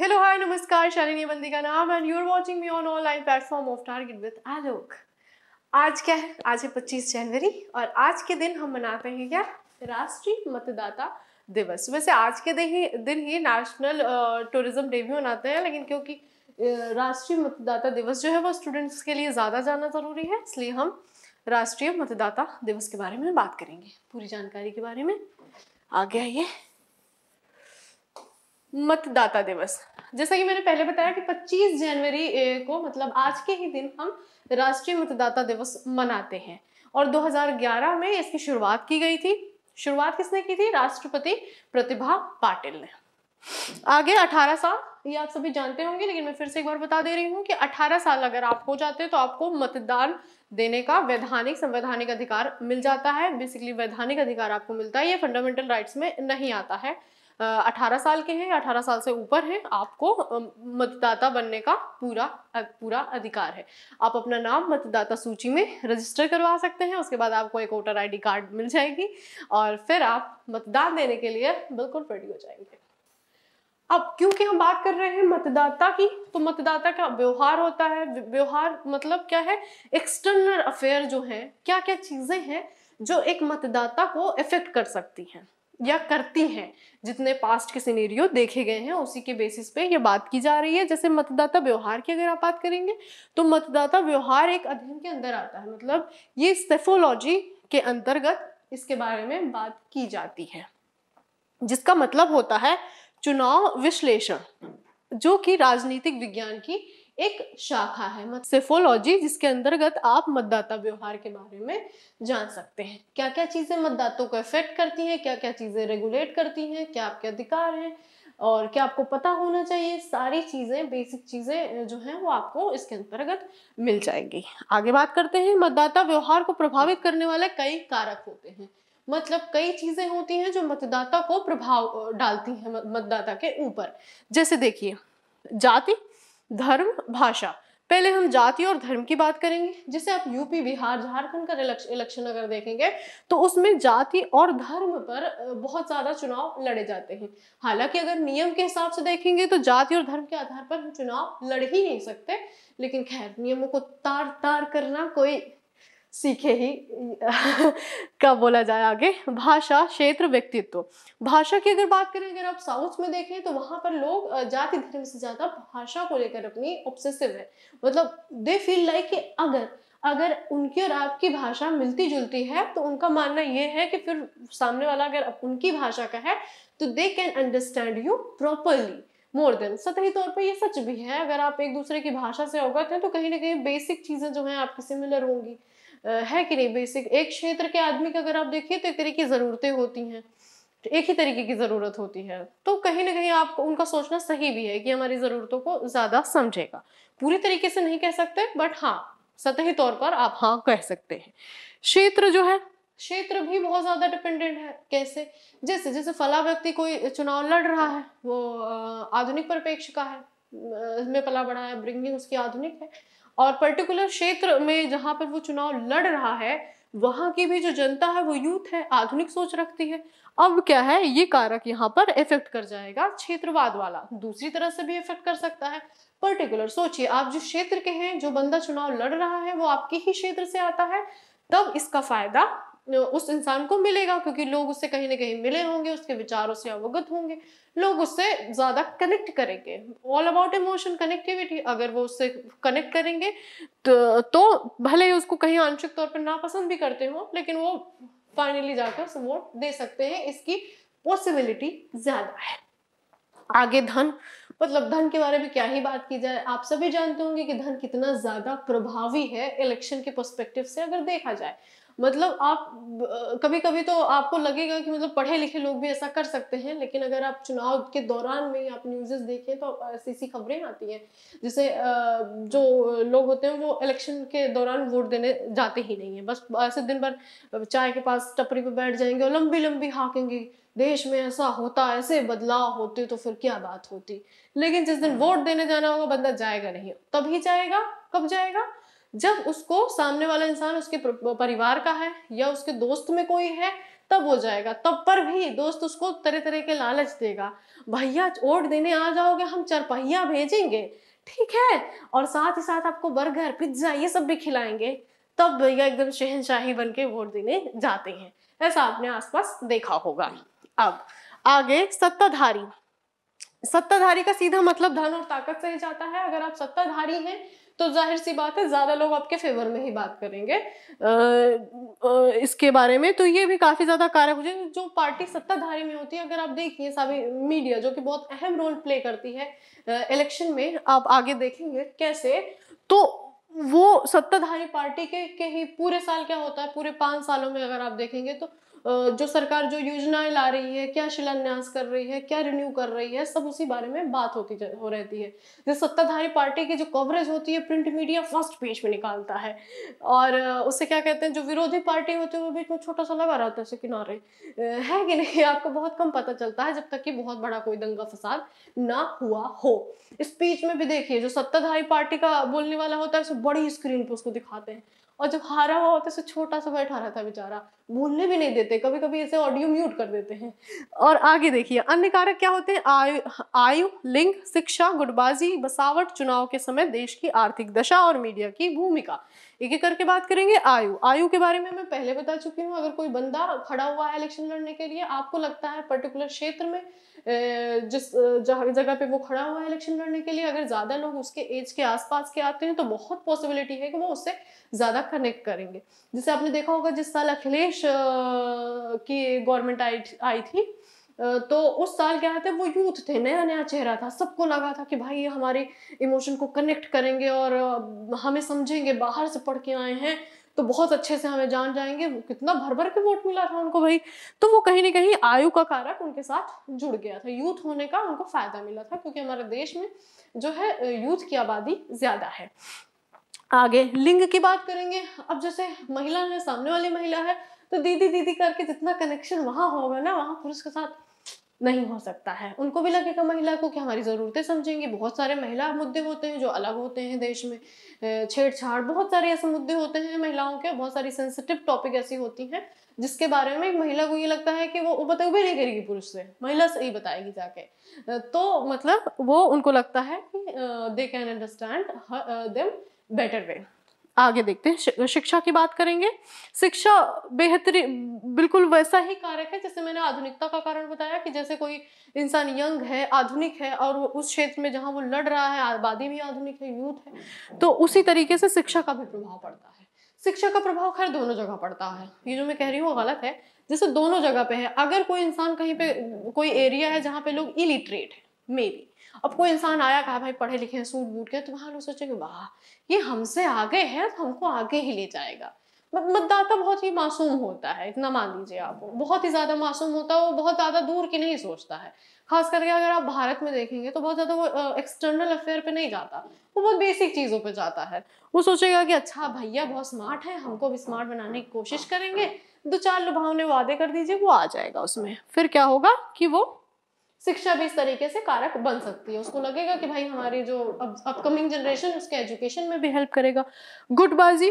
hello hi नमस्कार शालिनी बंदी का नाम and you are watching me on online platform of Target with Alok आज क्या है आज है 25 जनवरी और आज के दिन हम मनाते हैं क्या राष्ट्रीय मतदाता दिवस वैसे आज के दिन ही दिन ही नेशनल टूरिज्म डे भी मनाते हैं लेकिन क्योंकि राष्ट्रीय मतदाता दिवस जो है वो स्टूडेंट्स के लिए ज़्यादा जाना ज़रूरी है इसलिए हम राष्ट्रीय मतदाता दिवस के बारे में बात करेंगे पूरी जानकारी के बारे में आगे आइए मतदाता दिवस जैसा कि मैंने पहले बताया कि 25 जनवरी को मतलब आज के ही दिन हम राष्ट्रीय मतदाता दिवस मनाते हैं और 2011 में इसकी शुरुआत की गई थी शुरुआत किसने की थी राष्ट्रपति प्रतिभा पाटिल ने आगे 18 साल ये आप सभी जानते होंगे लेकिन मैं फिर से एक बार बता दे रही हूँ कि 18 साल अगर आप हो जाते हैं तो आपको मतदान देने का वैधानिक संवैधानिक अधिकार मिल जाता है बेसिकली वैधानिक अधिकार आपको मिलता है ये फंडामेंटल राइट्स में नहीं आता है अठारह साल के हैं या अठारह साल से ऊपर हैं आपको मतदाता बनने का पूरा पूरा अधिकार है आप अपना नाम मतदाता सूची में रजिस्टर करवा सकते हैं उसके बाद आपको एक वोटर आईडी कार्ड मिल जाएगी और फिर आप मतदान देने के लिए बिल्कुल रेडी हो जाएंगे अब क्योंकि हम बात कर रहे हैं मतदाता की तो मतदाता का व्यवहार होता है व्यवहार मतलब क्या है एक्सटर्नल अफेयर जो है क्या क्या चीज़ें हैं जो एक मतदाता को इफेक्ट कर सकती हैं या करती हैं जितने पास्ट के सिनेरियो देखे गए हैं उसी के बेसिस पे ये बात की जा रही है जैसे मतदाता व्यवहार की अगर आप बात करेंगे तो मतदाता व्यवहार एक अध्ययन के अंदर आता है मतलब ये स्टेफोलॉजी के अंतर्गत इसके बारे में बात की जाती है जिसका मतलब होता है चुनाव विश्लेषण जो कि राजनीतिक विज्ञान की एक शाखा है मतलब सेफोलॉजी जिसके अंतर्गत आप मतदाता व्यवहार के बारे में जान सकते हैं क्या क्या चीज़ें मतदाताओं को इफेक्ट करती हैं क्या क्या चीज़ें रेगुलेट करती हैं क्या आपके अधिकार हैं और क्या आपको पता होना चाहिए सारी चीज़ें बेसिक चीज़ें जो हैं वो आपको इसके अंतर्गत मिल जाएंगी आगे बात करते हैं मतदाता व्यवहार को प्रभावित करने वाले कई कारक होते हैं मतलब कई चीज़ें होती हैं जो मतदाता को प्रभाव डालती हैं मतदाता के ऊपर जैसे देखिए जाति धर्म भाषा पहले हम जाति और धर्म की बात करेंगे जिसे आप यूपी बिहार झारखंड का इलेक्शन अगर देखेंगे तो उसमें जाति और धर्म पर बहुत ज़्यादा चुनाव लड़े जाते हैं हालांकि अगर नियम के हिसाब से देखेंगे तो जाति और धर्म के आधार पर हम चुनाव लड़ ही नहीं सकते लेकिन खैर नियमों को तार तार करना कोई सीखे ही क्या बोला जाए आगे भाषा क्षेत्र व्यक्तित्व भाषा की अगर बात करें अगर आप साउथ में देखें तो वहां पर लोग जाति धर्म से ज़्यादा भाषा को लेकर अपनी ऑब्सेसिव है मतलब दे फील लाइक कि अगर अगर उनकी और आपकी भाषा मिलती जुलती है तो उनका मानना यह है कि फिर सामने वाला अगर उनकी भाषा का है तो they can understand you properly more than सतही तौर पर यह सच भी है अगर आप एक दूसरे की भाषा से अवगत हैं तो कहीं ना कहीं बेसिक चीज़ें जो हैं आपकी सिमिलर होंगी है कि नहीं बेसिक एक क्षेत्र के आदमी की अगर आप देखिए तो एक तरह की ज़रूरतें होती हैं तो एक ही तरीके की ज़रूरत होती है तो कहीं ना कहीं आप उनका सोचना सही भी है कि हमारी ज़रूरतों को ज़्यादा समझेगा पूरी तरीके से नहीं कह सकते बट हाँ सतही तौर पर आप हाँ कह सकते हैं क्षेत्र जो है क्षेत्र भी बहुत ज़्यादा डिपेंडेंट है कैसे जैसे जैसे फला व्यक्ति कोई चुनाव लड़ रहा है वो आधुनिक परिपेक्ष का है में पला बड़ा है ब्रिंगिंग उसकी आधुनिक है और पर्टिकुलर क्षेत्र में जहाँ पर वो चुनाव लड़ रहा है वहाँ की भी जो जनता है वो यूथ है आधुनिक सोच रखती है अब क्या है ये कारक यहाँ पर इफेक्ट कर जाएगा क्षेत्रवाद वाला दूसरी तरह से भी इफेक्ट कर सकता है पर्टिकुलर सोचिए आप जो क्षेत्र के हैं जो बंदा चुनाव लड़ रहा है वो आपके ही क्षेत्र से आता है तब इसका फायदा उस इंसान को मिलेगा क्योंकि लोग उससे कहीं ना कहीं मिले होंगे उसके विचारों से अवगत होंगे लोग उससे ज़्यादा कनेक्ट करेंगे ऑल अबाउट इमोशन कनेक्टिविटी अगर वो उससे कनेक्ट करेंगे तो, तो भले ही उसको कहीं आंशिक तौर पर नापसंद भी करते हो लेकिन वो फाइनली जाकर वोट दे सकते हैं इसकी पॉसिबिलिटी ज़्यादा है आगे धन मतलब धन के बारे में क्या ही बात की जाए आप सभी जानते होंगे कि धन कितना ज़्यादा प्रभावी है इलेक्शन के पर्सपेक्टिव से अगर देखा जाए मतलब आप कभी कभी तो आपको लगेगा कि मतलब पढ़े लिखे लोग भी ऐसा कर सकते हैं लेकिन अगर आप चुनाव के दौरान में आप न्यूज़ देखें तो ऐसी ऐसी खबरें आती हैं जिसे जो लोग होते हैं वो इलेक्शन के दौरान वोट देने जाते ही नहीं है बस ऐसे दिन भर चाय के पास टपरी पर बैठ जाएंगे और लंबी लंबी हाँकेंगे देश में ऐसा होता ऐसे बदलाव होते तो फिर क्या बात होती लेकिन जिस दिन वोट देने जाना होगा बंदा जाएगा नहीं तभी जाएगा कब जाएगा जब उसको सामने वाला इंसान उसके परिवार का है या उसके दोस्त में कोई है तब वो जाएगा तब पर भी दोस्त उसको तरह तरह के लालच देगा भैया वोट देने आ जाओगे हम चरपहिया भेजेंगे ठीक है और साथ ही साथ आपको बर्गर पिज्जा ये सब भी खिलाएंगे तब भैया एकदम शहनशाही बन के वोट देने जाते हैं ऐसा आपने आसपास देखा होगा अब आगे सत्ताधारी सत्ताधारी का सीधा मतलब धन और ताकत से ही जाता है अगर आप सत्ताधारी हैं तो जाहिर सी बात है ज़्यादा लोग आपके फेवर में ही बात करेंगे आ, इसके बारे में तो ये भी काफ़ी ज़्यादा कारक हो जाए जो पार्टी सत्ताधारी में होती है अगर आप देखिए सभी मीडिया जो कि बहुत अहम रोल प्ले करती है इलेक्शन में आप आगे देखेंगे कैसे तो वो सत्ताधारी पार्टी के के ही पूरे साल क्या होता है पूरे पांच सालों में अगर आप देखेंगे तो जो सरकार जो योजनाएं ला रही है क्या शिलान्यास कर रही है क्या रिन्यू कर रही है सब उसी बारे में बात होती हो रहती है जो सत्ताधारी पार्टी की जो कवरेज होती है प्रिंट मीडिया फर्स्ट पेज में निकालता है और उससे क्या कहते हैं जो विरोधी पार्टी होती है वो बीच में छोटा सा लगा रहता है किनारे है कि नहीं आपको बहुत कम पता चलता है जब तक कि बहुत बड़ा कोई दंगा फसाद ना हुआ हो स्पीच में भी देखिए जो सत्ताधारी पार्टी का बोलने वाला होता है उसे बड़ी स्क्रीन पर उसको दिखाते हैं और जब हारा हुआ होता है उसे छोटा सा बैठा रहता है बेचारा बोलने भी नहीं देते कभी कभी इसे ऑडियो म्यूट कर देते हैं और आगे देखिए अन्य कारक क्या होते हैं आयु आयु लिंग शिक्षा गुटबाजी बसावट चुनाव के समय देश की आर्थिक दशा और मीडिया की भूमिका एक एक करके बात करेंगे आयु आयु के बारे में मैं पहले बता चुकी हूँ अगर कोई बंदा खड़ा हुआ है इलेक्शन लड़ने के लिए आपको लगता है पर्टिकुलर क्षेत्र में जिस जगह पे वो खड़ा हुआ है इलेक्शन लड़ने के लिए अगर ज़्यादा लोग उसके एज के आसपास के आते हैं तो बहुत पॉसिबिलिटी है कि वो उससे ज़्यादा कनेक्ट करेंगे जैसे आपने देखा होगा जिस साल अखिलेश की गवर्नमेंट आई आई थी तो उस साल क्या थे वो यूथ थे नया नया चेहरा था सबको लगा था कि भाई ये हमारे इमोशन को कनेक्ट करेंगे और हमें समझेंगे बाहर से पढ़ के आए हैं तो बहुत अच्छे से हमें जान जाएंगे वो कितना भर भर के वोट मिला था उनको भाई तो वो कहीं ना कहीं आयु का कारक उनके साथ जुड़ गया था यूथ होने का उनको फायदा मिला था क्योंकि हमारे देश में जो है यूथ की आबादी ज़्यादा है आगे लिंग की बात करेंगे अब जैसे महिला है सामने वाली महिला है तो दीदी दीदी करके जितना कनेक्शन वहां होगा ना वहाँ पुरुष के साथ नहीं हो सकता है उनको भी लगेगा महिला को कि हमारी ज़रूरतें समझेंगे बहुत सारे महिला मुद्दे होते हैं जो अलग होते हैं देश में छेड़छाड़ बहुत सारे ऐसे मुद्दे होते हैं महिलाओं के बहुत सारी सेंसिटिव टॉपिक ऐसी होती हैं जिसके बारे में एक महिला को ये लगता है कि वो बता भी नहीं करेगी पुरुष से महिला से ही बताएगी जाके तो मतलब वो उनको लगता है कि they can understand them better वे आगे देखते हैं शिक्षा की बात करेंगे शिक्षा बेहतरीन बिल्कुल वैसा ही कारक है जैसे मैंने आधुनिकता का कारण बताया कि जैसे कोई इंसान यंग है आधुनिक है और वो उस क्षेत्र में जहाँ वो लड़ रहा है आबादी भी आधुनिक है यूथ है तो उसी तरीके से शिक्षा का भी प्रभाव पड़ता है शिक्षा का प्रभाव खैर दोनों जगह पड़ता है ये जो मैं कह रही हूँ वो गलत है जैसे दोनों जगह पे है अगर कोई इंसान कहीं पे कोई एरिया है जहाँ पे लोग इलिटरेट है मे बी अब कोई इंसान आया कहा भाई पढ़े लिखे हैं सूट बूट के तो वहाँ लोग सोचेंगे वाह ये हमसे आगे है तो हमको आगे ही ले जाएगा मतदाता बहुत ही मासूम होता है इतना मान लीजिए आप बहुत ही ज़्यादा मासूम होता है वो बहुत ज़्यादा दूर की नहीं सोचता है खास करके अगर आप भारत में देखेंगे तो बहुत ज़्यादा वो एक्सटर्नल अफेयर पे नहीं जाता वो बहुत बेसिक चीज़ों पे जाता है वो सोचेगा कि अच्छा भैया बहुत स्मार्ट है हमको भी स्मार्ट बनाने की कोशिश करेंगे दो चार लुभावने वादे कर दीजिए वो आ जाएगा उसमें फिर क्या होगा कि वो शिक्षा भी इस तरीके से कारक बन सकती है उसको लगेगा कि भाई हमारी जो अपकमिंग जनरेशन उसके एजुकेशन में भी हेल्प करेगा गुटबाजी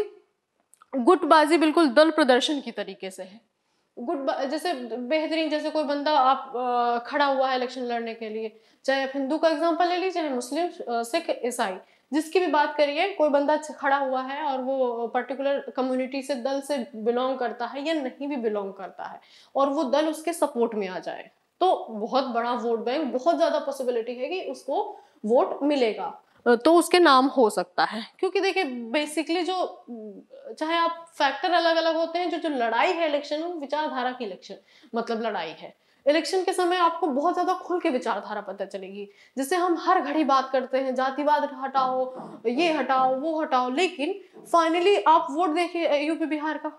गुटबाजी बिल्कुल दल प्रदर्शन की तरीके से है गुड जैसे बेहतरीन जैसे कोई बंदा आप खड़ा हुआ है इलेक्शन लड़ने के लिए चाहे आप हिंदू का एग्जाम्पल ले लीजिए चाहे मुस्लिम सिख ईसाई जिसकी भी बात करिए कोई बंदा खड़ा हुआ है और वो पर्टिकुलर कम्युनिटी से दल से बिलोंग करता है या नहीं भी बिलोंग करता है और वो दल उसके सपोर्ट में आ जाए तो बहुत बड़ा वोट बैंक बहुत ज़्यादा पॉसिबिलिटी है कि उसको वोट मिलेगा तो उसके नाम हो सकता है क्योंकि देखिए बेसिकली जो चाहे आप फैक्टर अलग अलग होते हैं जो जो लड़ाई है इलेक्शन में विचारधारा की इलेक्शन मतलब लड़ाई है इलेक्शन के समय आपको बहुत ज़्यादा खुल के विचारधारा पता चलेगी जिससे हम हर घड़ी बात करते हैं जातिवाद हटाओ ये हटाओ वो हटाओ लेकिन फाइनली आप वोट देखिए यूपी बिहार का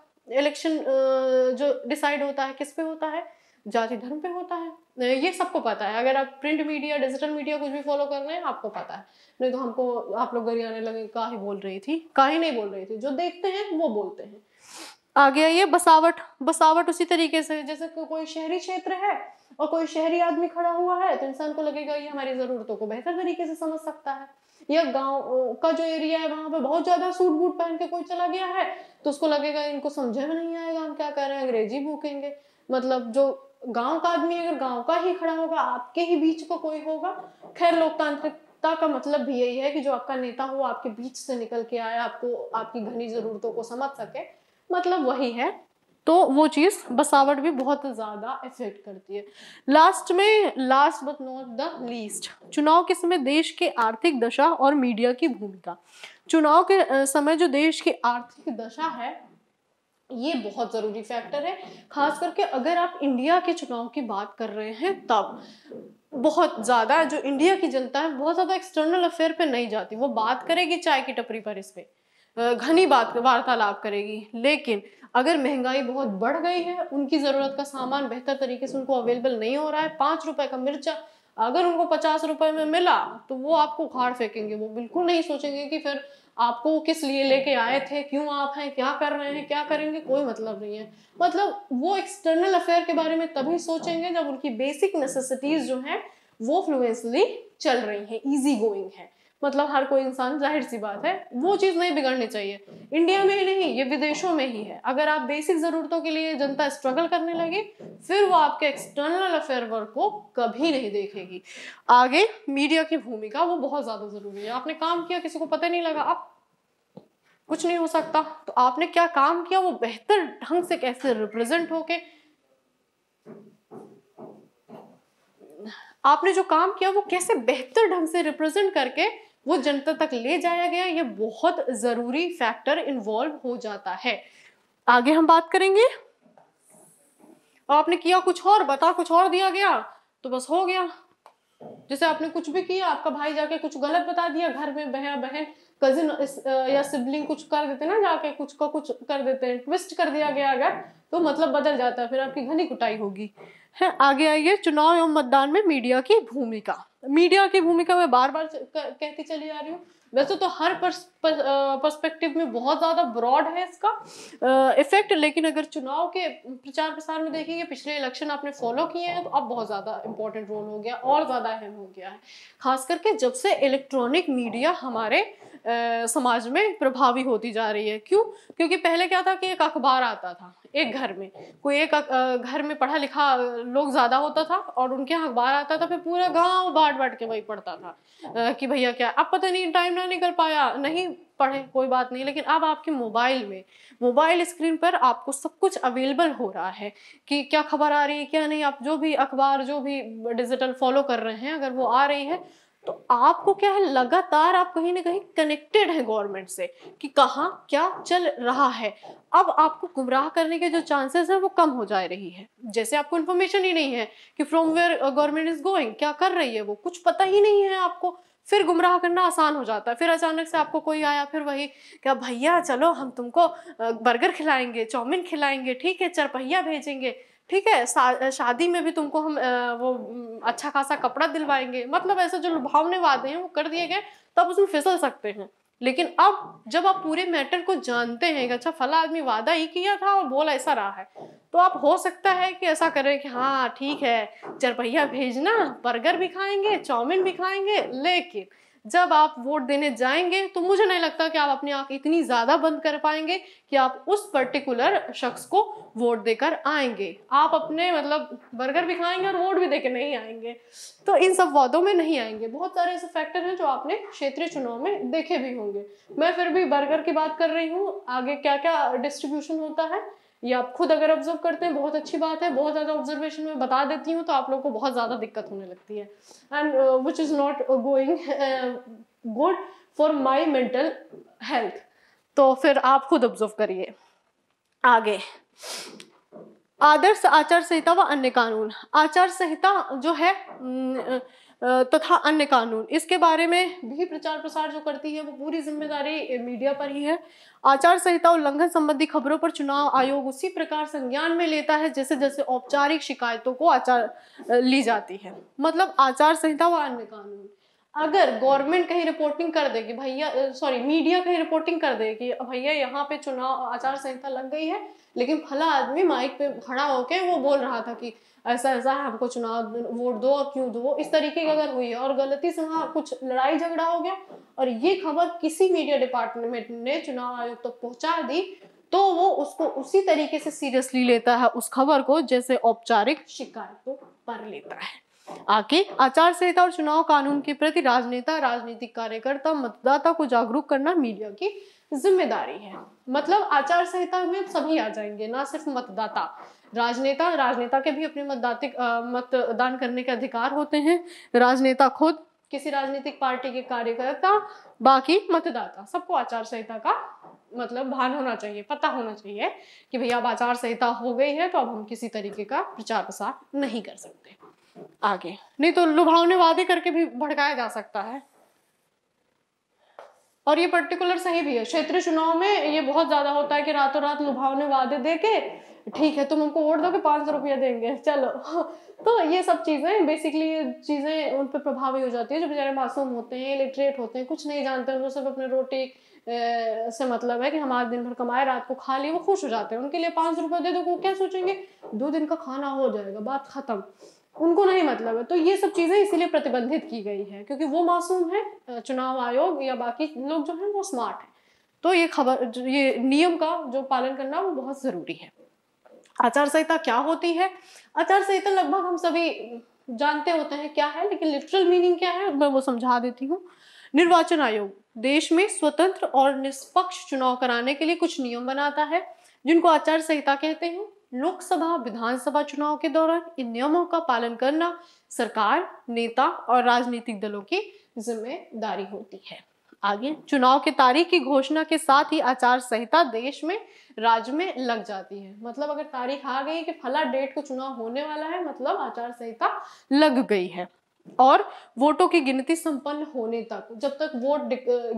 इलेक्शन जो डिसाइड होता है किस पे होता है जाति धर्म पे होता है ये सबको पता है अगर आप प्रिंट मीडिया डिजिटल मीडिया कुछ भी फॉलो कर रहे हैं आपको पता है नहीं तो हमको आप लोग आने लगे का ही बोल रही थी का ही नहीं बोल रही थी जो देखते हैं वो बोलते हैं आ गया ये बसावट बसावट उसी तरीके से जैसे को, कोई शहरी क्षेत्र है और कोई शहरी आदमी खड़ा हुआ है तो इंसान को लगेगा ये हमारी ज़रूरतों को बेहतर तरीके से समझ सकता है या गांव का जो एरिया है वहां पे बहुत ज्यादा सूट बूट पहन के कोई चला गया है तो उसको लगेगा इनको समझ में नहीं आएगा हम क्या कर रहे हैं अंग्रेजी भूखेंगे मतलब जो गांव का आदमी अगर गांव का ही खड़ा होगा आपके ही बीच का को कोई होगा खैर लोकतांत्रिकता का मतलब भी यही है कि जो आपका नेता हो आपके बीच से निकल के आए आपको आपकी घनी जरूरतों को समझ सके मतलब वही है तो वो चीज़ बसावट भी बहुत ज़्यादा इफेक्ट करती है लास्ट में last but not the least चुनाव के समय देश के आर्थिक दशा और मीडिया की भूमिका चुनाव के समय जो देश की आर्थिक दशा है ये बहुत ज़रूरी फैक्टर है खास करके अगर आप इंडिया के चुनाव की बात कर रहे हैं तब बहुत ज़्यादा जो इंडिया की जनता है बहुत ज़्यादा एक्सटर्नल अफेयर पे नहीं जाती वो बात करेगी चाय की टपरी पर इस पर घनी बात वार्तालाप करेगी लेकिन अगर महंगाई बहुत बढ़ गई है उनकी ज़रूरत का सामान बेहतर तरीके से उनको अवेलेबल नहीं हो रहा है पांच रुपए का मिर्चा अगर उनको पचास रुपए में मिला तो वो आपको उखाड़ फेंकेंगे वो बिल्कुल नहीं सोचेंगे कि फिर आपको किस लिए लेके आए थे क्यों आप हैं क्या कर रहे हैं क्या करेंगे कोई मतलब नहीं है मतलब वो एक्सटर्नल अफेयर के बारे में तभी सोचेंगे जब उनकी बेसिक नेसेसिटीज जो है वो फ्लुएंसली चल रही है इजी गोइंग है मतलब हर कोई इंसान जाहिर सी बात है वो चीज़ नहीं बिगड़नी चाहिए इंडिया में ही नहीं ये विदेशों में ही है अगर आप बेसिक ज़रूरतों के लिए जनता स्ट्रगल करने लगे फिर वो आपके एक्सटर्नल अफेयर वर्क को कभी नहीं देखेगी आगे मीडिया की भूमिका वो बहुत ज़्यादा ज़रूरी है आपने काम किया किसी को पता नहीं लगा आप कुछ नहीं हो सकता तो आपने क्या काम किया वो बेहतर ढंग से कैसे रिप्रेजेंट होके आपने जो काम किया वो कैसे बेहतर ढंग से रिप्रेजेंट करके वो जनता तक ले जाया गया ये बहुत ज़रूरी फैक्टर इन्वॉल्व हो जाता है आगे हम बात करेंगे आपने किया कुछ और बता कुछ और दिया गया तो बस हो गया जैसे आपने कुछ भी किया आपका भाई जाके कुछ गलत बता दिया घर में बहन बहन कजिन या सिबलिंग कुछ कर देते ना जाके कुछ का कुछ कर देते हैं ट्विस्ट कर दिया गया अगर तो मतलब बदल जाता है फिर आपकी घनी कुटाई होगी है आगे आइए चुनाव एवं मतदान में मीडिया की भूमिका मीडिया की भूमिका मैं बार बार कहती चली जा रही हूँ वैसे तो हर पर्सपेक्टिव में बहुत ज़्यादा ब्रॉड है इसका इफेक्ट लेकिन अगर चुनाव के प्रचार प्रसार में देखेंगे पिछले इलेक्शन आपने फॉलो किए हैं तो अब बहुत ज़्यादा इम्पोर्टेंट रोल हो गया और ज़्यादा अहम हो गया है खास करके जब से इलेक्ट्रॉनिक मीडिया हमारे समाज में प्रभावी होती जा रही है क्यों क्योंकि पहले क्या था कि एक अखबार आता था एक घर में कोई एक घर में पढ़ा लिखा लोग ज़्यादा होता था और उनके यहाँ अखबार आता था फिर पूरा गांव बांट बांट के वही पढ़ता था कि भैया क्या अब पता नहीं टाइम ना निकल पाया नहीं पढ़े कोई बात नहीं लेकिन अब आपके मोबाइल में मोबाइल स्क्रीन पर आपको सब कुछ अवेलेबल हो रहा है कि क्या खबर आ रही है क्या नहीं आप जो भी अखबार जो भी डिजिटल फॉलो कर रहे हैं अगर वो आ रही है तो आपको क्या है लगातार आप कहीं ना कहीं कनेक्टेड हैं गवर्नमेंट से कि कहाँ क्या चल रहा है अब आपको गुमराह करने के जो चांसेस हैं वो कम हो जा रही है जैसे आपको इन्फॉर्मेशन ही नहीं है कि from where government is going क्या कर रही है वो कुछ पता ही नहीं है आपको फिर गुमराह करना आसान हो जाता है फिर अचानक से आपको कोई आया फिर वही क्या भैया चलो हम तुमको बर्गर uh, खिलाएंगे चौमिन खिलाएंगे ठीक है चरपहिया भेजेंगे ठीक है शादी में भी तुमको हम वो अच्छा खासा कपड़ा दिलवाएंगे मतलब ऐसे जो लुभावने वादे हैं वो कर दिए गए तो आप उसमें फिसल सकते हैं लेकिन अब जब आप पूरे मैटर को जानते हैं कि अच्छा फला आदमी वादा ही किया था और बोल ऐसा रहा है तो आप हो सकता है कि ऐसा करें कि हाँ ठीक है चरपहिया भेजना बर्गर भी खाएंगे चाउमिन भी खाएंगे लेकिन जब आप वोट देने जाएंगे तो मुझे नहीं लगता कि आप अपनी आंख इतनी ज़्यादा बंद कर पाएंगे कि आप उस पर्टिकुलर शख्स को वोट देकर आएंगे आप अपने मतलब बर्गर भी खाएंगे और वोट भी देकर नहीं आएंगे तो इन सब वादों में नहीं आएंगे बहुत सारे ऐसे फैक्टर हैं जो आपने क्षेत्रीय चुनाव में देखे भी होंगे मैं फिर भी बर्गर की बात कर रही हूँ आगे क्या क्या डिस्ट्रीब्यूशन होता है ये आप खुद अगर ऑब्जर्व करते हैं बहुत अच्छी बात है बहुत ज़्यादा ऑब्जर्वेशन में बता देती हूँ तो आप लोग को बहुत ज़्यादा दिक्कत होने लगती है and which is not going good for my mental health तो फिर आप खुद ऑब्जर्व करिए आगे आदर्श आचार संहिता व अन्य कानून आचार संहिता जो है न, न, तथा अन्य कानून इसके बारे में भी प्रचार प्रसार जो करती है वो पूरी जिम्मेदारी मीडिया पर ही है आचार संहिता उल्लंघन संबंधी खबरों पर चुनाव आयोग उसी प्रकार संज्ञान में लेता है जैसे जैसे औपचारिक शिकायतों को आचार ली जाती है मतलब आचार संहिता व अन्य कानून अगर गवर्नमेंट कहीं रिपोर्टिंग कर देगी भैया सॉरी मीडिया कहीं रिपोर्टिंग कर देगी भैया यहाँ पे चुनाव आचार संहिता लग गई है लेकिन फला आदमी माइक पे खड़ा होके वो बोल रहा था कि ऐसा ऐसा है हमको चुनाव वोट दो और क्यों दो वो इस तरीके की अगर हुई है और गलती से वहाँ कुछ लड़ाई झगड़ा हो गया और ये खबर किसी मीडिया डिपार्टमेंट ने चुनाव आयोग तक तो पहुँचा दी तो वो उसको उसी तरीके से सीरियसली लेता है उस खबर को जैसे औपचारिक शिकायत को पर लेता है आके आचार संहिता और चुनाव कानून के प्रति राजनेता राजनीतिक कार्यकर्ता मतदाता को जागरूक करना मीडिया की जिम्मेदारी है मतलब आचार संहिता में सभी आ जाएंगे ना सिर्फ मतदाता राजनेता राजनेता के भी अपने मतदाता मतदान करने के अधिकार होते हैं राजनेता खुद किसी राजनीतिक पार्टी के कार्यकर्ता बाकी मतदाता सबको आचार संहिता का मतलब भान होना चाहिए पता होना चाहिए कि भैया अब आचार संहिता हो गई है तो अब हम किसी तरीके का प्रचार प्रसार नहीं कर सकते आगे नहीं तो लुभावने वादे करके भी भड़काया जा सकता है और ये पर्टिकुलर सही भी है क्षेत्रीय चुनाव में ये बहुत ज्यादा होता है कि रातों रात लुभावने वादे दे के ठीक है तुम हमको वोट दो पांच सौ रुपया देंगे चलो तो ये सब चीज़ें बेसिकली ये चीज़ें उन पर प्रभावी हो जाती है जो बेचारे मासूम होते हैं इलिटरेट होते हैं कुछ नहीं जानते उनको सिर्फ अपने रोटी से मतलब है कि हम आज दिन भर कमाए रात को खा लिए वो खुश हो जाते हैं उनके लिए पांच सौ रुपया दे दो वो क्या सोचेंगे दो दिन का खाना हो जाएगा बात ख़त्म उनको नहीं मतलब है तो ये सब चीज़ें इसीलिए प्रतिबंधित की गई है क्योंकि वो मासूम है चुनाव आयोग या बाकी लोग जो है वो स्मार्ट है तो ये खबर ये नियम का जो पालन करना वो बहुत ज़रूरी है आचार संहिता क्या होती है आचार संहिता लगभग हम सभी जानते होते हैं क्या है लेकिन लिटरल मीनिंग क्या है मैं वो समझा देती हूँ निर्वाचन आयोग देश में स्वतंत्र और निष्पक्ष चुनाव कराने के लिए कुछ नियम बनाता है जिनको आचार संहिता कहते हैं लोकसभा विधानसभा चुनाव के दौरान इन नियमों का पालन करना सरकार नेता और राजनीतिक दलों की जिम्मेदारी होती है आगे चुनाव की तारीख की घोषणा के साथ ही आचार संहिता देश में राज्य में लग जाती है मतलब अगर तारीख आ गई कि फला डेट को चुनाव होने वाला है मतलब आचार संहिता लग गई है और वोटों की गिनती संपन्न होने तक जब तक वोट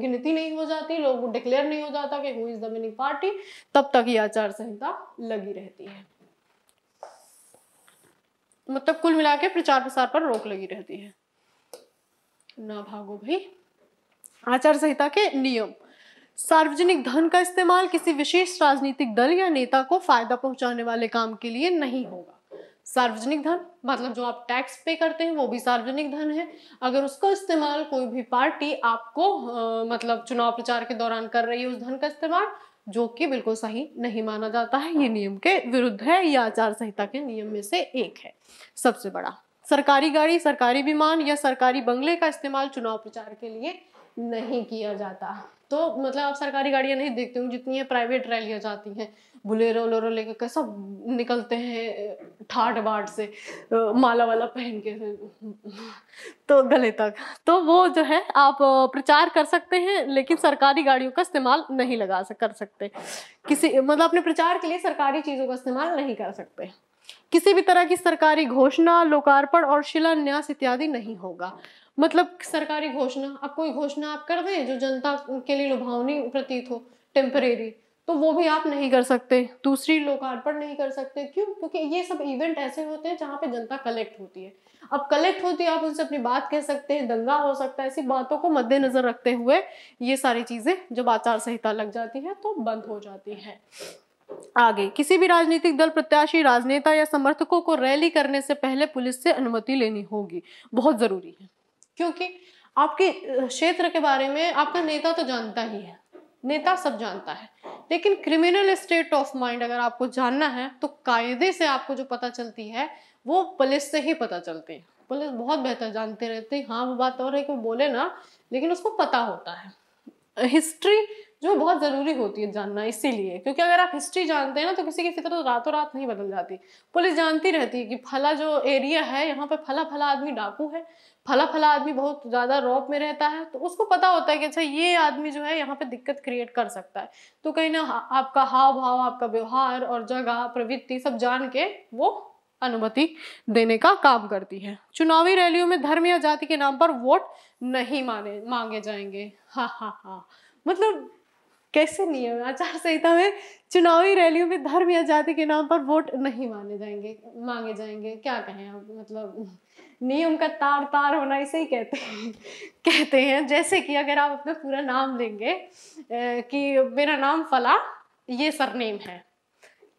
गिनती नहीं हो जाती लोग डिक्लेयर नहीं हो जाता कि who is the winning party तब तक ये आचार संहिता लगी रहती है मतलब कुल मिला के प्रचार प्रसार पर रोक लगी रहती है ना भागो भाई आचार संहिता के नियम सार्वजनिक धन का इस्तेमाल किसी विशेष राजनीतिक दल या नेता को फायदा पहुंचाने वाले काम के लिए नहीं होगा सार्वजनिक धन मतलब जो आप टैक्स पे करते हैं वो भी सार्वजनिक धन है अगर उसका इस्तेमाल कोई भी पार्टी आपको आ, मतलब चुनाव प्रचार के दौरान कर रही है उस धन का इस्तेमाल जो कि बिल्कुल सही नहीं माना जाता है ये नियम के विरुद्ध है या आचार संहिता के नियम में से एक है सबसे बड़ा सरकारी गाड़ी सरकारी विमान या सरकारी बंगले का इस्तेमाल चुनाव प्रचार के लिए नहीं किया जाता तो मतलब आप सरकारी गाड़ियाँ नहीं देखते होंगे जितनी है प्राइवेट रैलियाँ जाती हैं बुलेरो वोलेरो लेके सब निकलते हैं ठाट बाट से माला वाला पहन के तो गले तक तो वो जो है आप प्रचार कर सकते हैं लेकिन सरकारी गाड़ियों का इस्तेमाल नहीं लगा सक कर सकते किसी मतलब अपने प्रचार के लिए सरकारी चीज़ों का इस्तेमाल नहीं कर सकते किसी भी तरह की सरकारी घोषणा लोकार्पण और शिलान्यास इत्यादि नहीं होगा मतलब सरकारी घोषणा आप कोई घोषणा आप कर दें जो जनता के लिए लुभावनी प्रतीत हो टेम्परेरी तो वो भी आप नहीं कर सकते दूसरी लोकार्पण नहीं कर सकते क्यों क्योंकि ये सब इवेंट ऐसे होते हैं जहाँ पे जनता कलेक्ट होती है अब कलेक्ट होती है आप उनसे अपनी बात कह सकते हैं दंगा हो सकता है ऐसी बातों को मद्देनजर रखते हुए ये सारी चीजें जब आचार संहिता लग जाती है तो बंद हो जाती है आगे किसी भी राजनीतिक दल प्रत्याशी राजनेता या समर्थकों को रैली करने से पहले पुलिस से अनुमति लेनी होगी बहुत जरूरी है क्योंकि आपके क्षेत्र के बारे में आपका नेता तो जानता ही है नेता सब जानता है लेकिन क्रिमिनल स्टेट ऑफ माइंड अगर आपको जानना है तो कायदे से आपको जो पता चलती है वो पुलिस से ही पता चलती है पुलिस बहुत बेहतर जानते रहते हैं हाँ वो बात और है कि बोले ना लेकिन उसको पता होता है हिस्ट्री जो बहुत ज़रूरी होती है जानना इसीलिए क्योंकि अगर आप हिस्ट्री जानते हैं ना तो किसी की फितरत रातों रात नहीं बदल जाती पुलिस जानती रहती है कि फला जो एरिया है यहाँ पर फला फला आदमी डाकू है फला फला आदमी बहुत ज़्यादा रॉप में रहता है तो उसको पता होता है कि अच्छा ये आदमी जो है यहाँ पे दिक्कत क्रिएट कर सकता है तो कहीं ना आपका हाव भाव आपका व्यवहार और जगह प्रवृत्ति सब जान के वो अनुमति देने का काम करती है चुनावी रैलियों में धर्म या जाति के नाम पर वोट नहीं माने मांगे जाएंगे हाँ हाँ हाँ मतलब कैसे नियम आचार संहिता में चुनावी रैलियों में धर्म या जाति के नाम पर वोट नहीं माने जाएंगे मांगे जाएंगे क्या कहें आप मतलब नियम का तार तार होना इसे ही कहते हैं कहते हैं जैसे कि अगर आप अपना पूरा नाम लेंगे कि मेरा नाम फला ये सरनेम है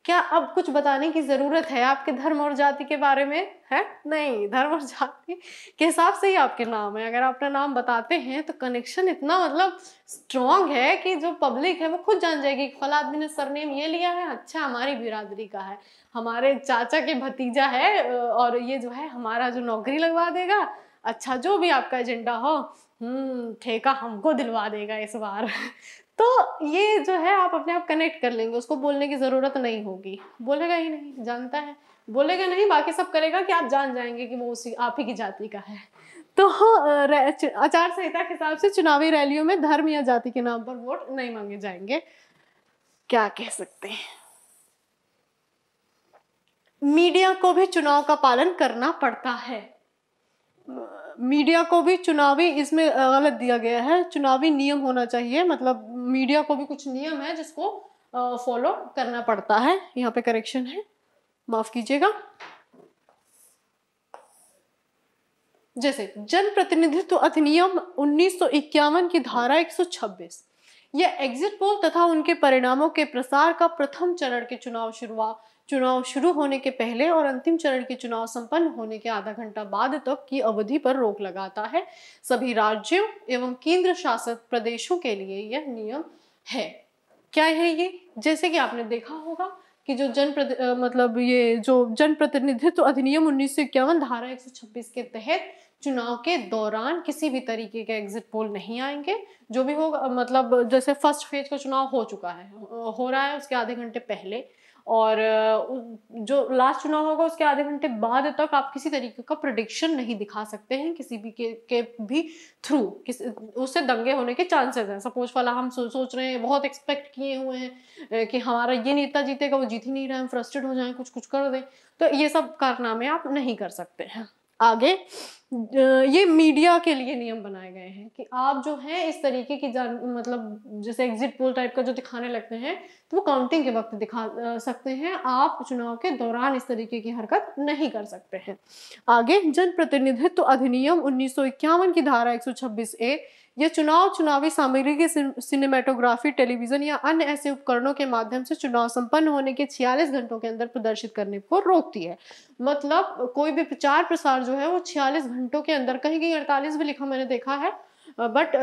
क्या अब कुछ बताने की ज़रूरत है आपके धर्म और जाति के बारे में है नहीं धर्म और जाति के हिसाब से ही आपके नाम है अगर आप अपना नाम बताते हैं तो कनेक्शन इतना मतलब स्ट्रॉन्ग है कि जो पब्लिक है वो खुद जान जाएगी फल आदमी ने सरनेम ये लिया है अच्छा हमारी बिरादरी का है हमारे चाचा के भतीजा है और ये जो है हमारा जो नौकरी लगवा देगा अच्छा जो भी आपका एजेंडा हो हम्म ठेका हमको दिलवा देगा इस बार तो ये जो है आप अपने आप कनेक्ट कर लेंगे उसको बोलने की ज़रूरत नहीं होगी बोलेगा ही नहीं जानता है बोलेगा नहीं बाकी सब करेगा कि आप जान जाएंगे कि वो उसी आप ही की जाति का है तो आचार संहिता के हिसाब से चुनावी रैलियों में धर्म या जाति के नाम पर वोट नहीं मांगे जाएंगे क्या कह सकते हैं मीडिया को भी चुनाव का पालन करना पड़ता है मीडिया को भी चुनावी इसमें गलत दिया गया है चुनावी नियम होना चाहिए मतलब मीडिया को भी कुछ नियम है जिसको फॉलो करना पड़ता है यहाँ पे करेक्शन है माफ कीजिएगा जैसे जनप्रतिनिधित्व अधिनियम 1951 की धारा 126 यह एग्जिट पोल तथा उनके परिणामों के प्रसार का प्रथम चरण के चुनाव शुरुआत चुनाव शुरू होने के पहले और अंतिम चरण के चुनाव संपन्न होने के आधा घंटा बाद तक की अवधि पर रोक लगाता है सभी राज्यों एवं केंद्र शासित प्रदेशों के लिए यह नियम है क्या है ये जैसे कि आपने देखा होगा कि जो जन मतलब ये जो जन प्रतिनिधित्व अधिनियम उन्नीस सौ इक्यावन धारा एक के तहत चुनाव के दौरान किसी भी तरीके के एग्जिट पोल नहीं आएंगे जो भी होगा मतलब जैसे फर्स्ट फेज का चुनाव हो चुका है हो रहा है उसके आधे घंटे पहले और जो लास्ट चुनाव होगा उसके आधे घंटे बाद तक आप किसी तरीके का प्रडिक्शन नहीं दिखा सकते हैं किसी भी के, के भी थ्रू किस उससे दंगे होने के चांसेस हैं सपोज वाला हम सो, सोच रहे हैं बहुत एक्सपेक्ट किए हुए हैं कि हमारा ये नेता जीतेगा वो जीत ही नहीं रहे हम फ्रस्ट्रेट हो जाए कुछ कुछ कर दें तो ये सब कारनामे आप नहीं कर सकते हैं आगे ये मीडिया के लिए नियम बनाए गए हैं कि आप जो हैं इस तरीके की जान मतलब जैसे एग्जिट पोल टाइप का जो दिखाने लगते हैं तो वो काउंटिंग के वक्त दिखा सकते हैं आप चुनाव के दौरान इस तरीके की हरकत नहीं कर सकते हैं आगे जनप्रतिनिधित्व अधिनियम उन्नीस की धारा एक ए यह चुनाव चुनावी सामग्री के सिनेमेटोग्राफी टेलीविजन या अन्य ऐसे उपकरणों के माध्यम से चुनाव संपन्न होने के 46 घंटों के अंदर प्रदर्शित करने को रोकती है मतलब कोई भी प्रचार प्रसार जो है वो 46 घंटों के अंदर कहीं कहीं अड़तालीस भी लिखा मैंने देखा है बट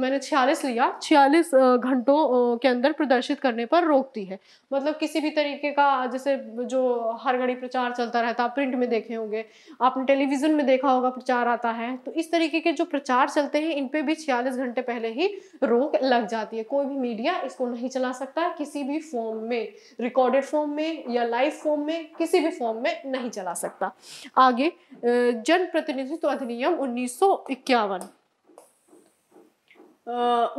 मैंने छियालीस लिया छियालीस घंटों के अंदर प्रदर्शित करने पर रोकती है मतलब किसी भी तरीके का जैसे जो हर घड़ी प्रचार चलता रहता आप प्रिंट में देखे होंगे आपने टेलीविज़न में देखा होगा प्रचार आता है तो इस तरीके के जो प्रचार चलते हैं इन पर भी छियालीस घंटे पहले ही रोक लग जाती है कोई भी मीडिया इसको नहीं चला सकता किसी भी फॉर्म में रिकॉर्डेड फॉर्म में या लाइव फॉर्म में किसी भी फॉर्म में नहीं चला सकता आगे जनप्रतिनिधित्व अधिनियम उन्नीस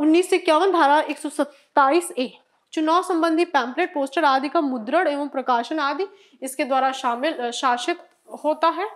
उन्नीस सौ इक्यावन धारा एक सौ सत्ताईस ए चुनाव संबंधी पैम्पलेट पोस्टर आदि का मुद्रण एवं प्रकाशन आदि इसके द्वारा शामिल शासित होता है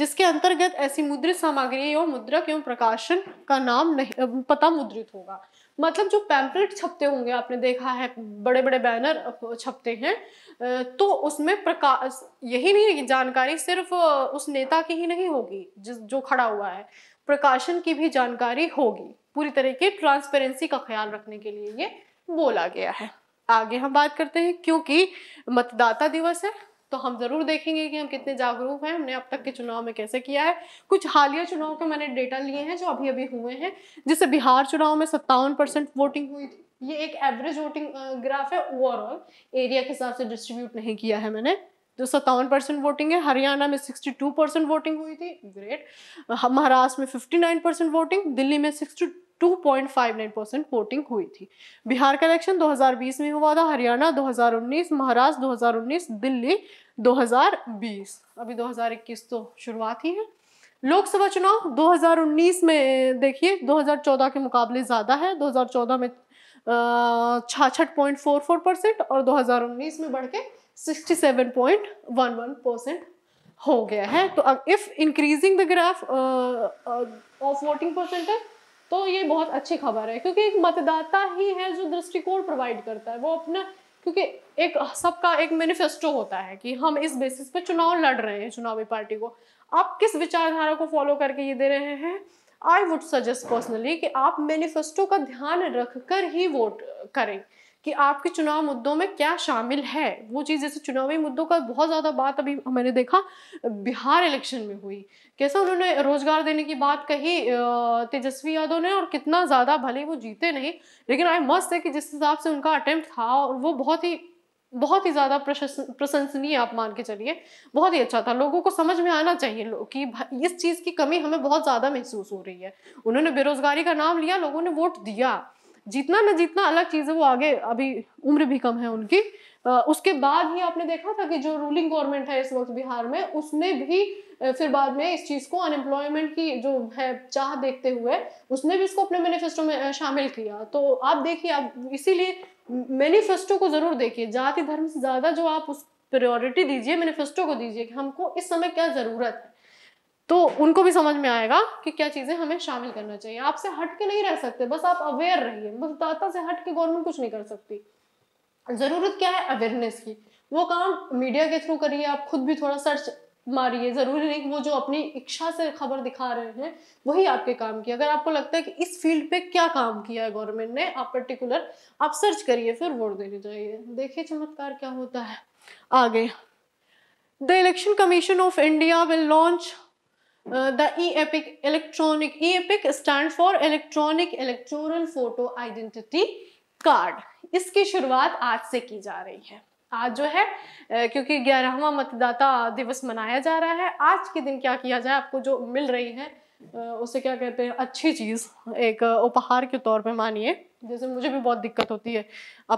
जिसके अंतर्गत ऐसी मुद्रित सामग्री एवं मुद्रक एवं प्रकाशन का नाम नहीं पता मुद्रित होगा मतलब जो पैम्पलेट छपते होंगे आपने देखा है बड़े बड़े बैनर छपते हैं तो उसमें प्रकाश यही नहीं जानकारी सिर्फ उस नेता की ही नहीं होगी जिस जो खड़ा हुआ है प्रकाशन की भी जानकारी होगी पूरी तरह की ट्रांसपेरेंसी का ख्याल रखने के लिए ये बोला गया है आगे हम बात करते हैं क्योंकि मतदाता दिवस है तो हम जरूर देखेंगे कि हम कितने जागरूक हैं हमने अब तक के चुनाव में कैसे किया है कुछ हालिया चुनाव के तो मैंने डेटा लिए हैं जो अभी अभी हुए हैं जिससे बिहार चुनाव में सत्तावन परसेंट वोटिंग हुई थी ये एक एवरेज वोटिंग ग्राफ है ओवरऑल एरिया के हिसाब से डिस्ट्रीब्यूट नहीं किया है मैंने जो सत्तावन परसेंट वोटिंग है हरियाणा में टू परसेंट वोटिंग हुई थी ग्रेट महाराष्ट्र में fifty nine percent voting Delhi में सिक्सटी 2.59 वोटिंग हुई थी बिहार का इलेक्शन 2020 में हुआ था हरियाणा 2019 महाराष्ट्र 2019 दिल्ली 2020 अभी 2021 तो शुरुआत ही है लोकसभा चुनाव 2019 में देखिए 2014 के मुकाबले ज़्यादा है 2014 में छाछठ पॉइंट फोर फोर परसेंट और 2019 में बढ़ के 67.11 परसेंट हो गया है तो अब if increasing the graph of voting percentage तो ये बहुत अच्छी खबर है क्योंकि एक मतदाता ही है जो दृष्टिकोण प्रोवाइड करता है वो अपना क्योंकि एक सबका एक मैनिफेस्टो होता है कि हम इस बेसिस पे चुनाव लड़ रहे हैं चुनावी पार्टी को आप किस विचारधारा को फॉलो करके ये दे रहे हैं आई वुड सजेस्ट पर्सनली कि आप मैनिफेस्टो का ध्यान रख कर ही वोट करें कि आपके चुनाव मुद्दों में क्या शामिल है वो चीज़ जैसे चुनावी मुद्दों का बहुत ज़्यादा बात अभी मैंने देखा बिहार इलेक्शन में हुई कैसे उन्होंने रोजगार देने की बात कही तेजस्वी यादव ने और कितना ज़्यादा भले वो जीते नहीं लेकिन आई मस्त है कि जिस हिसाब से उनका अटैम्प्ट था और वो बहुत ही बहुत ही ज़्यादा प्रशंसनीय आप मान के चलिए बहुत ही अच्छा था लोगों को समझ में आना चाहिए कि इस चीज़ की कमी हमें बहुत ज़्यादा महसूस हो रही है उन्होंने बेरोजगारी का नाम लिया लोगों ने वोट दिया जितना ना जितना अलग चीज़ है वो आगे अभी उम्र भी कम है उनकी उसके बाद ही आपने देखा था कि जो रूलिंग गवर्नमेंट है इस वक्त बिहार में उसने भी फिर बाद में इस चीज़ को अनएम्प्लॉयमेंट की जो है चाह देखते हुए उसने भी इसको अपने मैनिफेस्टो में शामिल किया तो आप देखिए आप इसीलिए मैनिफेस्टो को ज़रूर देखिए जाति धर्म से ज़्यादा जो आप उस प्रायोरिटी दीजिए मैनिफेस्टो को दीजिए कि हमको इस समय क्या ज़रूरत है तो उनको भी समझ में आएगा कि क्या चीज़ें हमें शामिल करना चाहिए आपसे हट के नहीं रह सकते बस आप अवेयर रहिए दाता से हट के गवर्नमेंट कुछ नहीं कर सकती ज़रूरत क्या है अवेयरनेस की वो काम मीडिया के थ्रू करिए आप खुद भी थोड़ा सर्च मारिए ज़रूरी नहीं वो जो अपनी इच्छा से खबर दिखा रहे हैं वही आपके काम की अगर आपको लगता है कि इस फील्ड पे क्या काम किया है गवर्नमेंट ने आप पर्टिकुलर आप सर्च करिए फिर वोट देने जाइए देखिए चमत्कार क्या होता है आगे the Election Commission of India will launch Uh, the e-epic electronic e-epic stand for electronic electoral photo identity card इसकी शुरुआत आज से की जा रही है आज जो है क्योंकि ग्यारहवा मतदाता दिवस मनाया जा रहा है आज के दिन क्या किया जाए आपको जो मिल रही है उसे क्या कहते हैं अच्छी चीज़ एक उपहार के तौर पे मानिए जैसे मुझे भी बहुत दिक्कत होती है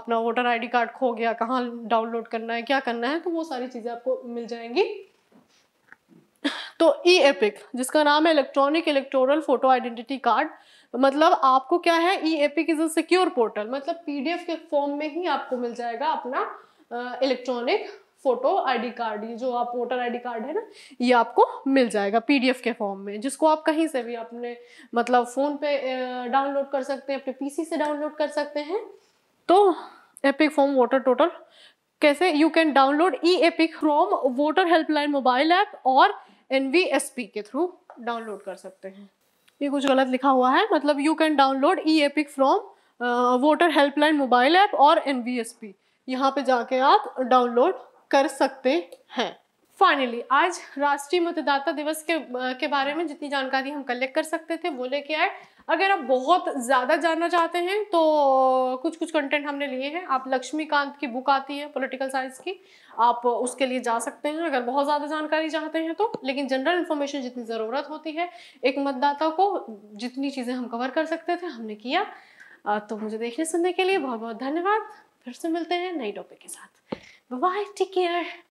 अपना वोटर आईडी कार्ड खो गया कहाँ डाउनलोड करना है क्या करना है तो वो सारी चीज़ें आपको मिल जाएंगी तो ई एपिक जिसका नाम है electronic electoral photo identity card मतलब आपको क्या है e EPIC is a secure portal मतलब पीडीएफ के फॉर्म में ही आपको मिल जाएगा अपना इलेक्ट्रॉनिक फोटो आईडी कार्ड ये जो आप वोटर आईडी कार्ड है ना ये आपको मिल जाएगा पीडीएफ के फॉर्म में जिसको आप कहीं से भी अपने मतलब फ़ोन पे डाउनलोड कर सकते हैं अपने पीसी से डाउनलोड कर सकते हैं तो एपिक फॉर्म वोटर टोटल कैसे you can download e EPIC from voter helpline mobile app और एन के थ्रू डाउनलोड कर सकते हैं ये कुछ गलत लिखा हुआ है मतलब you can download e EPIC from voter helpline mobile app और एन वी एस पी यहाँ पर जाके आप डाउनलोड कर सकते हैं फाइनली आज राष्ट्रीय मतदाता दिवस के uh, के बारे में जितनी जानकारी हम कलेक्ट कर सकते थे वो लेके आए अगर आप बहुत ज़्यादा जानना चाहते हैं तो कुछ कुछ कंटेंट हमने लिए हैं आप लक्ष्मीकांत की बुक आती है पॉलिटिकल साइंस की आप उसके लिए जा सकते हैं अगर बहुत ज़्यादा जानकारी चाहते हैं तो लेकिन जनरल इन्फॉर्मेशन जितनी ज़रूरत होती है एक मतदाता को जितनी चीज़ें हम कवर कर सकते थे हमने किया तो मुझे देखने सुनने के लिए बहुत बहुत धन्यवाद फिर से मिलते हैं नई टॉपिक के साथ बाय टेक केयर